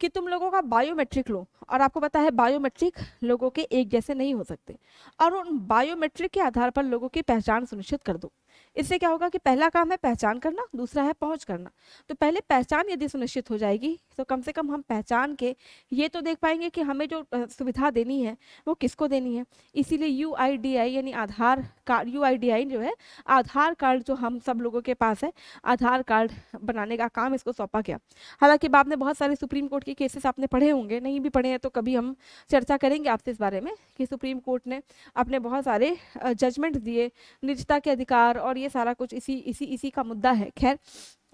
कि तुम लोगों का बायोमेट्रिक लो और आपको पता है बायोमेट्रिक लोगों के एक जैसे नहीं हो सकते और उन बायोमेट्रिक के आधार पर लोगों की पहचान सुनिश्चित कर दो इससे क्या होगा कि पहला काम है पहचान करना दूसरा है पहुंच करना तो पहले पहचान यदि सुनिश्चित हो जाएगी तो कम से कम हम पहचान के ये तो देख पाएंगे कि हमें जो सुविधा देनी है वो किसको देनी है इसीलिए यू यानी आधार कार्ड यू जो है आधार कार्ड जो हम सब लोगों के पास है आधार कार्ड बनाने का काम इसको सौंपा गया हालांकि बाद में बहुत सारे सुप्रीम कोर्ट के केसेस आपने पढ़े होंगे नहीं भी पढ़े हैं तो कभी हम चर्चा करेंगे आपसे इस बारे में कि सुप्रीम कोर्ट ने अपने बहुत सारे जजमेंट दिए निजता के अधिकार और ये सारा कुछ इसी इसी इसी का मुद्दा है खैर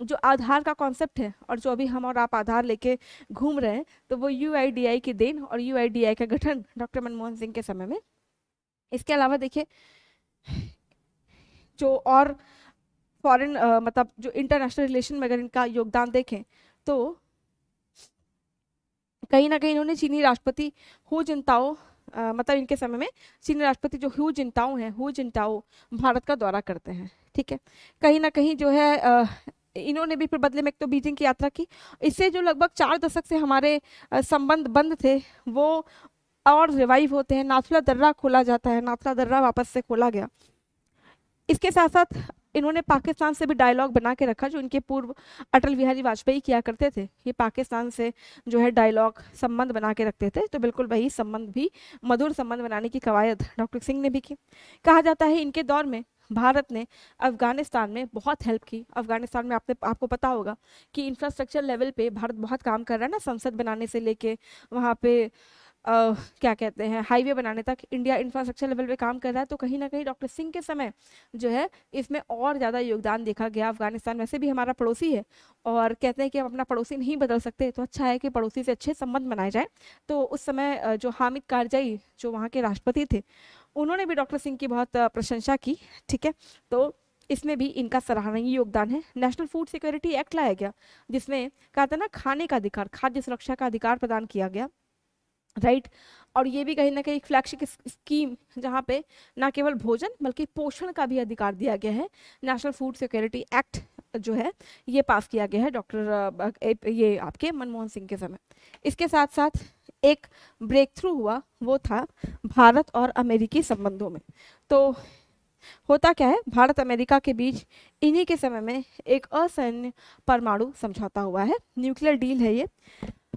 जो आधार का कॉन्सेप्ट है और जो अभी हम और आप आधार लेके घूम रहे हैं तो वो यू की देन और यू का गठन डॉक्टर मनमोहन सिंह के समय में इसके अलावा देखिए जो और फॉरेन मतलब जो इंटरनेशनल रिलेशन में अगर इनका योगदान देखें तो कहीं ना कहीं इन्होंने चीनी राष्ट्रपति हु जिनताओ मतलब इनके समय में चीनी राष्ट्रपति जो हु जिनताओ हैं हु जिनताओ भारत का दौरा करते हैं ठीक है कहीं ना कहीं जो है इन्होंने भी फिर बदले में एक तो बीजिंग की यात्रा की इससे जो लगभग चार दशक से हमारे संबंध बंद थे वो और रिवाइव होते हैं नाथुला दर्रा खोला जाता है नाथुला दर्रा वापस से खोला गया इसके साथ साथ इन्होंने पाकिस्तान से भी डायलॉग बना के रखा जो इनके पूर्व अटल बिहारी वाजपेयी किया करते थे ये पाकिस्तान से जो है डायलॉग संबंध बना के रखते थे तो बिल्कुल वही संबंध भी मधुर संबंध बनाने की कवायद डॉक्टर सिंह ने भी की कहा जाता है इनके दौर में भारत ने अफ़गानिस्तान में बहुत हेल्प की अफ़गानिस्तान में आपने आपको पता होगा कि इंफ्रास्ट्रक्चर लेवल पे भारत बहुत काम कर रहा है ना संसद बनाने से लेके वहाँ पे Uh, क्या कहते हैं हाईवे बनाने तक इंडिया इंफ्रास्ट्रक्चर लेवल पे काम कर रहा है तो कहीं ना कहीं डॉक्टर सिंह के समय जो है इसमें और ज़्यादा योगदान देखा गया अफगानिस्तान वैसे भी हमारा पड़ोसी है और कहते हैं कि हम अपना पड़ोसी नहीं बदल सकते तो अच्छा है कि पड़ोसी से अच्छे संबंध बनाए जाएँ तो उस समय जो हामिद कारजाई जो वहाँ के राष्ट्रपति थे उन्होंने भी डॉक्टर सिंह की बहुत प्रशंसा की ठीक है तो इसमें भी इनका सराहनीय योगदान है नेशनल फूड सिक्योरिटी एक्ट लाया गया जिसमें कहा था ना खाने का अधिकार खाद्य सुरक्षा का अधिकार प्रदान किया गया राइट और ये भी कहीं ना कहीं एक फ्लैगशिप स्कीम जहाँ पे ना केवल भोजन बल्कि पोषण का भी अधिकार दिया गया है नेशनल फूड सिक्योरिटी एक्ट जो है ये पास किया गया है डॉक्टर ये आपके मनमोहन सिंह के समय इसके साथ साथ एक ब्रेक थ्रू हुआ वो था भारत और अमेरिकी संबंधों में तो होता क्या है भारत अमेरिका के बीच इन्हीं के समय में एक असैन्य परमाणु समझौता हुआ है न्यूक्लियर डील है ये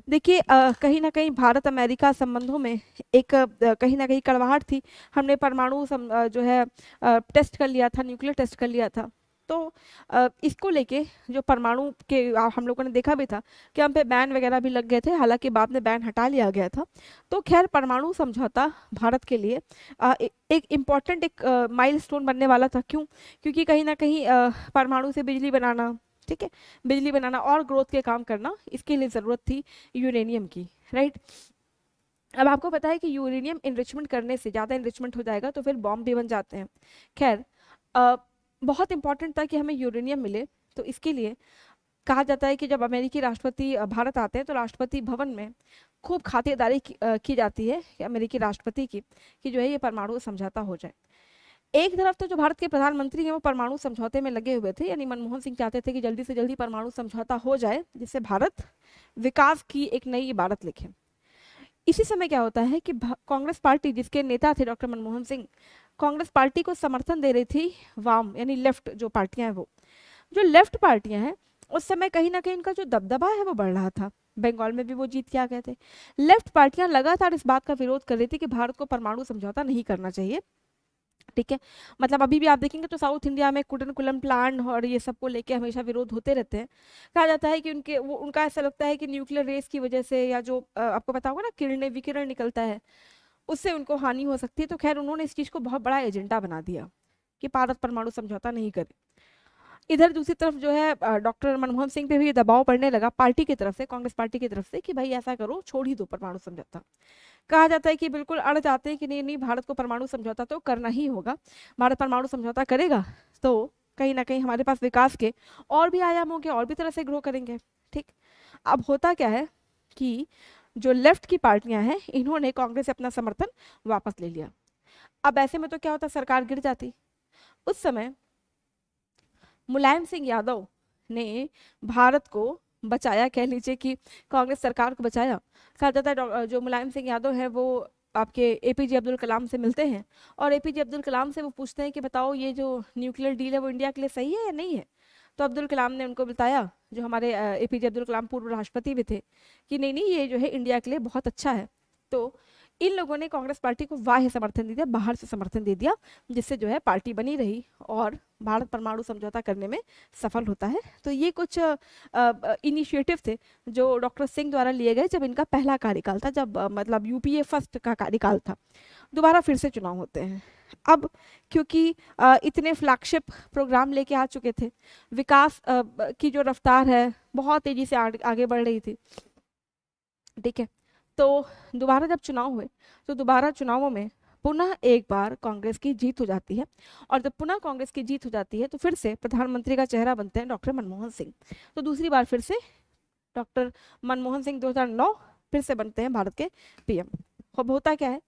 देखिए कहीं ना कहीं भारत अमेरिका संबंधों में एक कहीं ना कहीं कड़वाहट थी हमने परमाणु जो है आ, टेस्ट कर लिया था न्यूक्लियर टेस्ट कर लिया था तो इसको लेके जो परमाणु के हम लोगों ने देखा भी था कि हम पे बैन वगैरह भी लग गए थे हालांकि बाद में बैन हटा लिया गया था तो खैर परमाणु समझौता भारत के लिए एक इम्पॉर्टेंट एक माइलस्टोन बनने वाला था क्यों क्योंकि कहीं ना कहीं परमाणु से बिजली बनाना ठीक है बिजली बनाना और ग्रोथ के काम करना इसके लिए ज़रूरत थी यूरेनियम की राइट अब आपको पता है कि यूरेनियम इनरिचमेंट करने से ज़्यादा इनरिचमेंट हो जाएगा तो फिर बॉम्ब भी बन जाते हैं खैर बहुत इंपॉर्टेंट था कि हमें यूरेनियम मिले तो इसके लिए कहा जाता है कि जब अमेरिकी राष्ट्रपति भारत आते हैं तो राष्ट्रपति भवन में खूब खातिरदारी की, जाती है कि अमेरिकी राष्ट्रपति की कि जो है ये परमाणु समझौता हो जाए एक तरफ तो जो भारत के प्रधानमंत्री हैं वो परमाणु समझौते में लगे हुए थे यानी मनमोहन सिंह चाहते थे कि जल्दी से जल्दी परमाणु समझौता हो जाए जिससे भारत विकास की एक नई इबारत लिखे इसी समय क्या होता है कि कांग्रेस पार्टी जिसके नेता थे डॉक्टर मनमोहन सिंह कांग्रेस पार्टी को समर्थन दे रही थी वाम यानी लेफ्ट जो पार्टियां हैं वो जो लेफ्ट पार्टियां हैं उस समय कहीं ना कहीं इनका जो दबदबा है वो बढ़ रहा था बंगाल में भी वो जीत के आ गए थे लेफ्ट पार्टियां लगातार इस बात का विरोध कर रही थी कि भारत को परमाणु समझौता नहीं करना चाहिए ठीक है मतलब अभी भी आप देखेंगे तो साउथ इंडिया में कुडनकुलम प्लांट और ये सब को लेके हमेशा विरोध होते रहते हैं कहा जाता है कि उनके वो उनका ऐसा लगता है कि न्यूक्लियर रेस की वजह से या जो आपको बताऊंगा ना किरण विकिरण निकलता है उससे उनको हानि हो सकती है तो खैर उन्होंने इस चीज़ को बहुत बड़ा एजेंडा बना दिया कि भारत परमाणु समझौता नहीं करे इधर दूसरी तरफ जो है डॉक्टर मनमोहन सिंह पे भी दबाव पड़ने लगा पार्टी की तरफ से कांग्रेस पार्टी की तरफ से कि भाई ऐसा करो छोड़ ही दो परमाणु समझौता कहा जाता है कि बिल्कुल अड़ जाते हैं कि नहीं नहीं भारत को परमाणु समझौता तो करना ही होगा भारत परमाणु समझौता करेगा तो कहीं ना कहीं हमारे पास विकास के और भी आयाम होंगे और भी तरह से ग्रो करेंगे ठीक अब होता क्या है कि जो लेफ्ट की पार्टियां हैं इन्होंने कांग्रेस से अपना समर्थन वापस ले लिया अब ऐसे में तो क्या होता सरकार गिर जाती उस समय मुलायम सिंह यादव ने भारत को बचाया कह लीजिए कि कांग्रेस सरकार को बचाया कहा जाता है जो मुलायम सिंह यादव है वो आपके ए पी जे अब्दुल कलाम से मिलते हैं और ए पी जे अब्दुल कलाम से वो पूछते हैं कि बताओ ये जो न्यूक्लियर डील है वो इंडिया के लिए सही है या नहीं है तो अब्दुल कलाम ने उनको बताया जो हमारे ए पी जे अब्दुल कलाम पूर्व राष्ट्रपति भी थे कि नहीं नहीं ये जो है इंडिया के लिए बहुत अच्छा है तो इन लोगों ने कांग्रेस पार्टी को वाह्य समर्थन दे दिया बाहर से समर्थन दे दिया जिससे जो है पार्टी बनी रही और भारत परमाणु समझौता करने में सफल होता है तो ये कुछ इनिशिएटिव थे जो डॉक्टर सिंह द्वारा लिए गए जब इनका पहला कार्यकाल था जब मतलब यूपीए फर्स्ट का कार्यकाल था दोबारा फिर से चुनाव होते हैं अब क्योंकि इतने फ्लैगशिप प्रोग्राम लेके आ चुके थे विकास की जो रफ्तार है बहुत तेज़ी से आगे बढ़ रही थी ठीक है तो दोबारा जब चुनाव हुए तो दोबारा चुनावों में पुनः एक बार कांग्रेस की जीत हो जाती है और जब पुनः कांग्रेस की जीत हो जाती है तो फिर से प्रधानमंत्री का चेहरा बनते हैं डॉक्टर मनमोहन सिंह तो दूसरी बार फिर से डॉक्टर मनमोहन सिंह 2009 फिर से बनते हैं भारत के पीएम अब होता क्या है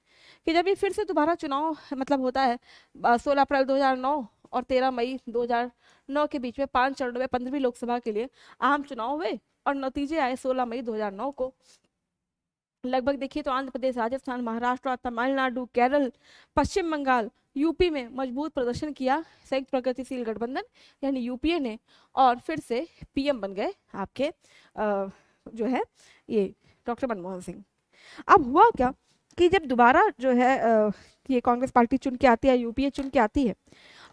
कि जब ये फिर से दोबारा चुनाव मतलब होता है सोलह अप्रैल 2009 और 13 मई 2009 के बीच में पांच चरणों में पंद्रहवीं लोकसभा के लिए आम चुनाव हुए और नतीजे आए 16 मई 2009 को लगभग देखिए तो आंध्र प्रदेश राजस्थान महाराष्ट्र और तमिलनाडु केरल पश्चिम बंगाल यूपी में मजबूत प्रदर्शन किया संयुक्त प्रगतिशील गठबंधन यानी यूपीए ने और फिर से पीएम बन गए आपके जो है ये डॉक्टर मनमोहन सिंह अब हुआ क्या कि जब दोबारा जो है ये कांग्रेस पार्टी चुन के आती है यूपीए चुन के आती है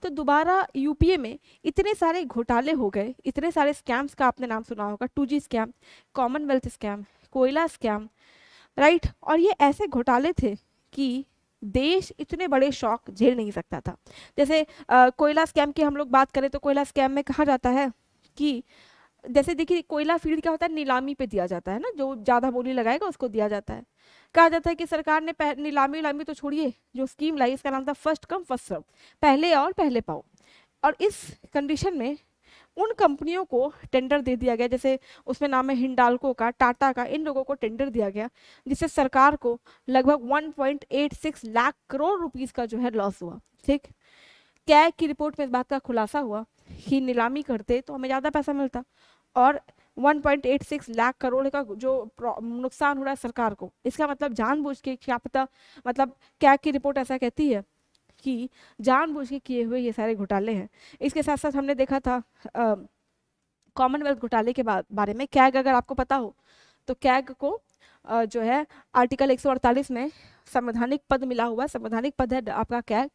तो दोबारा यूपीए में इतने सारे घोटाले हो गए इतने सारे स्कैम्स का आपने नाम सुना होगा two G scam Commonwealth scam कोयला स्कैम राइट और ये ऐसे घोटाले थे कि देश इतने बड़े शौक झेल नहीं सकता था जैसे कोयला स्कैम की हम लोग बात करें तो कोयला स्कैम में कहा जाता है कि जैसे देखिए कोयला फील्ड क्या होता है नीलामी पे दिया जाता है ना जो ज़्यादा बोली लगाएगा उसको दिया जाता है कहा जाता है कि सरकार ने नीलामी उलामी तो छोड़िए जो स्कीम लाई इसका नाम था फर्स्ट कम फर्स्ट सर्व पहले और पहले पाओ और इस कंडीशन में उन कंपनियों को टेंडर दे दिया गया जैसे उसमें नाम है हिंडालको का टाटा का इन लोगों को टेंडर दिया गया जिससे सरकार को लगभग 1.86 लाख करोड़ रुपीस का जो है लॉस हुआ ठीक कैग की रिपोर्ट में इस बात का खुलासा हुआ कि नीलामी करते तो हमें ज़्यादा पैसा मिलता और 1.86 लाख करोड़ का जो नुकसान हो रहा है सरकार को इसका मतलब जानबूझ के क्या पता मतलब क्या की रिपोर्ट ऐसा कहती है कि जानबूझ के किए हुए ये सारे घोटाले हैं इसके साथ साथ हमने देखा था कॉमनवेल्थ घोटाले के बारे में कैग अगर आपको पता हो तो कैग को जो है आर्टिकल 148 में संवैधानिक पद मिला हुआ संवैधानिक पद है आपका कैग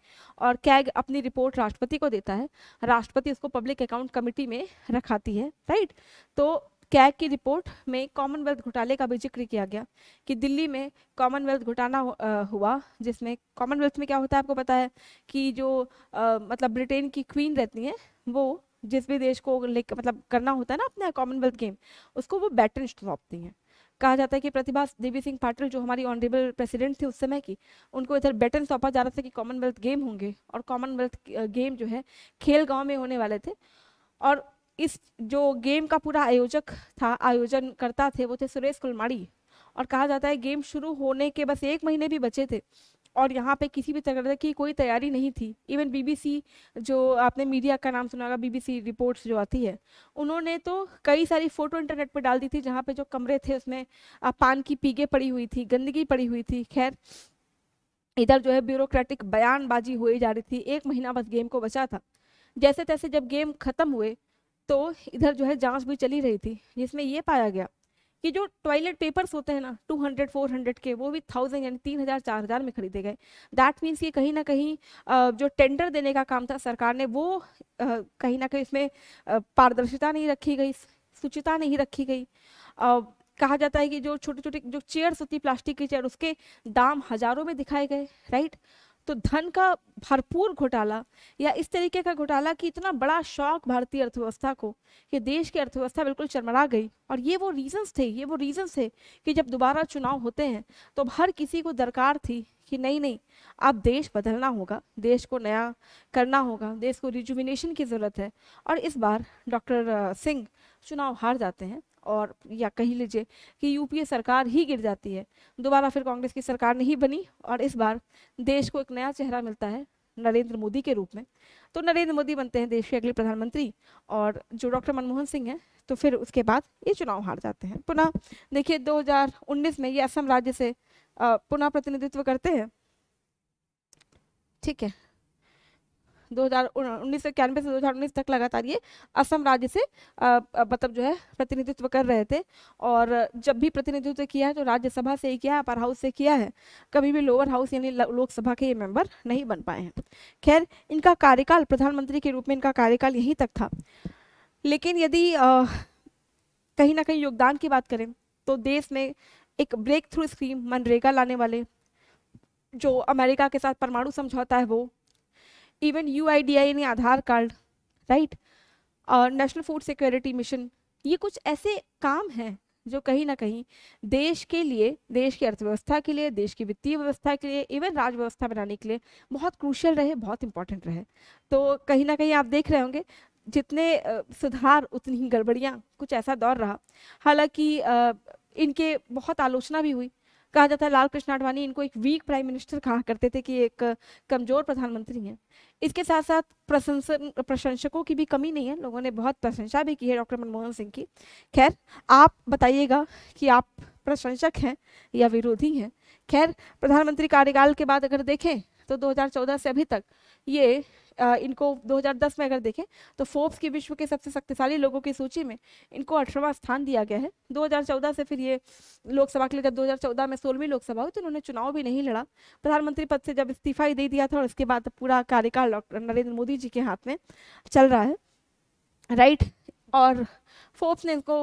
और कैग अपनी रिपोर्ट राष्ट्रपति को देता है राष्ट्रपति उसको पब्लिक अकाउंट कमेटी में रखाती है राइट तो कैग की रिपोर्ट में कॉमनवेल्थ घोटाले का भी जिक्र किया गया कि दिल्ली में कॉमनवेल्थ घोटाला हुआ जिसमें कॉमनवेल्थ में क्या होता है आपको पता है कि जो आ, मतलब ब्रिटेन की क्वीन रहती है वो जिस भी देश को मतलब करना होता है ना अपना कॉमनवेल्थ गेम उसको वो बैटन सौंपती हैं कहा जाता है कि प्रतिभा देवी सिंह पाटिल जो हमारी ऑनरेबल प्रेसिडेंट थी उस समय की उनको इधर बैटन सौंपा जा रहा था कि कॉमनवेल्थ गेम होंगे और कॉमनवेल्थ गेम जो है खेल गाँव में होने वाले थे और इस जो गेम का पूरा आयोजक था आयोजन करता थे वो थे सुरेश कुलमाड़ी और कहा जाता है गेम शुरू होने के बस एक महीने भी बचे थे और यहाँ पे किसी भी तरह की कोई तैयारी नहीं थी इवन बीबीसी जो आपने मीडिया का नाम सुना होगा बीबीसी रिपोर्ट्स जो आती है उन्होंने तो कई सारी फ़ोटो इंटरनेट पर डाल दी थी जहाँ पे जो कमरे थे उसमें पान की पीगे पड़ी हुई थी गंदगी पड़ी हुई थी खैर इधर जो है ब्यूरोक्रेटिक बयानबाजी हो जा रही थी एक महीना बस गेम को बचा था जैसे तैसे जब गेम ख़त्म हुए तो इधर जो है जाँच भी चली रही थी जिसमें ये पाया गया कि जो टॉयलेट पेपर्स होते हैं ना 200 400 के वो भी थाउजेंड यानी तीन हज़ार चार हज़ार में खरीदे गए दैट मीन्स ये कहीं ना कहीं जो टेंडर देने का काम था सरकार ने वो कहीं ना कहीं इसमें पारदर्शिता नहीं रखी गई सुचिता नहीं रखी गई कहा जाता है कि जो छोटे छोटे जो चेयर्स होती प्लास्टिक की चेयर उसके दाम हज़ारों में दिखाए गए राइट तो धन का भरपूर घोटाला या इस तरीके का घोटाला कि इतना बड़ा शौक भारतीय अर्थव्यवस्था को कि देश की अर्थव्यवस्था बिल्कुल चरमरा गई और ये वो रीजंस थे ये वो रीजंस थे कि जब दोबारा चुनाव होते हैं तो हर किसी को दरकार थी कि नहीं नहीं अब देश बदलना होगा देश को नया करना होगा देश को रिजुविनेशन की ज़रूरत है और इस बार डॉक्टर सिंह चुनाव हार जाते हैं और या कहीं लीजिए कि यूपीए सरकार ही गिर जाती है दोबारा फिर कांग्रेस की सरकार नहीं बनी और इस बार देश को एक नया चेहरा मिलता है नरेंद्र मोदी के रूप में तो नरेंद्र मोदी बनते हैं देश के अगले प्रधानमंत्री और जो डॉक्टर मनमोहन सिंह हैं तो फिर उसके बाद ये चुनाव हार जाते हैं पुनः देखिए 2019 में ये असम राज्य से पुनः प्रतिनिधित्व करते हैं ठीक है दो हज़ार उन्नीस इक्यानवे से दो हज़ार उन्नीस तक लगातार ये असम राज्य से मतलब जो है प्रतिनिधित्व कर रहे थे और जब भी प्रतिनिधित्व किया है तो राज्यसभा से ही किया है अपर हाउस से किया है कभी भी लोअर हाउस यानी लोकसभा के ये मेंबर नहीं बन पाए हैं खैर इनका कार्यकाल प्रधानमंत्री के रूप में इनका कार्यकाल यहीं तक था लेकिन यदि कहीं ना कहीं योगदान की बात करें तो देश में एक ब्रेक थ्रू स्कीम मनरेगा लाने वाले जो अमेरिका के साथ परमाणु समझौता है वो डी आई यानी आधार कार्ड राइट और नेशनल फूड सिक्योरिटी मिशन ये कुछ ऐसे काम हैं जो कहीं ना कहीं देश के लिए देश की अर्थव्यवस्था के लिए देश की वित्तीय व्यवस्था के लिए इवन राज्य व्यवस्था बनाने के लिए बहुत क्रूशल रहे बहुत इंपॉर्टेंट रहे तो कहीं ना कहीं आप देख रहे होंगे जितने सुधार उतनी ही गड़बड़ियाँ कुछ ऐसा दौर रहा हालांकि इनके बहुत आलोचना भी हुई कहा जाता है लाल कृष्ण आडवाणी इनको एक वीक प्राइम मिनिस्टर कहा करते थे कि एक कमजोर प्रधानमंत्री हैं इसके साथ साथ प्रशंसन प्रशंसकों की भी कमी नहीं है लोगों ने बहुत प्रशंसा भी की है डॉक्टर मनमोहन सिंह की खैर आप बताइएगा कि आप प्रशंसक हैं या विरोधी हैं खैर प्रधानमंत्री कार्यकाल के बाद अगर देखें तो 2014 से अभी तक ये इनको 2010 में अगर देखें तो फोर्ब्स की विश्व के सबसे शक्तिशाली लोगों की सूची में इनको अठारहवां स्थान दिया गया है 2014 से फिर ये लोकसभा के लिए जब 2014 में सोलहवीं लोकसभा हुई तो उन्होंने चुनाव भी नहीं लड़ा प्रधानमंत्री पद से जब इस्तीफा ही दे दिया था और उसके बाद पूरा कार्यकाल डॉक्टर नरेंद्र मोदी जी के हाथ में चल रहा है राइट और फोर्ब्स ने इनको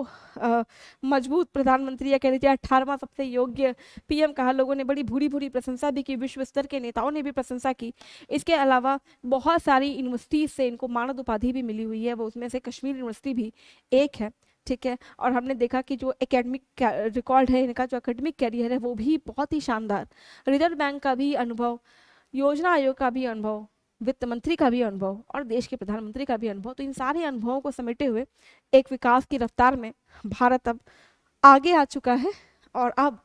मजबूत प्रधानमंत्री या कह लीजिए अठारहवा सबसे योग्य पीएम कहा लोगों ने बड़ी भूरी भूरी प्रशंसा भी की विश्व स्तर के नेताओं ने भी प्रशंसा की इसके अलावा बहुत सारी यूनिवर्सिटीज से इनको मानद उपाधि भी मिली हुई है वो उसमें से कश्मीर यूनिवर्सिटी भी एक है ठीक है और हमने देखा कि जो एकेडमिक रिकॉर्ड है इनका जो एकेडमिक कैरियर है वो भी बहुत ही शानदार रिजर्व बैंक का भी अनुभव योजना आयोग का भी अनुभव वित्त मंत्री का भी अनुभव और देश के प्रधानमंत्री का भी अनुभव तो इन सारे अनुभवों को समेटे हुए एक विकास की रफ्तार में भारत अब आगे आ चुका है और अब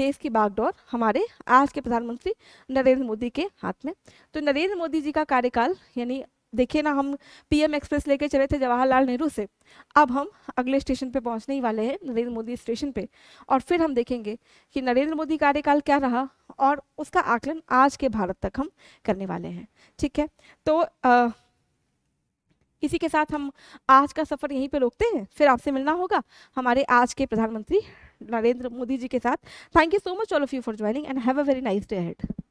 देश की बागडोर हमारे आज के प्रधानमंत्री नरेंद्र मोदी के हाथ में तो नरेंद्र मोदी जी का कार्यकाल यानी देखिए ना हम पीएम एक्सप्रेस लेके चले थे जवाहरलाल नेहरू से अब हम अगले स्टेशन पे पहुंचने ही वाले हैं नरेंद्र मोदी स्टेशन पे और फिर हम देखेंगे कि नरेंद्र मोदी कार्यकाल क्या रहा और उसका आकलन आज के भारत तक हम करने वाले हैं ठीक है तो आ, इसी के साथ हम आज का सफ़र यहीं पे रोकते हैं फिर आपसे मिलना होगा हमारे आज के प्रधानमंत्री नरेंद्र मोदी जी के साथ thank you so much all of you for joining and have a very nice day head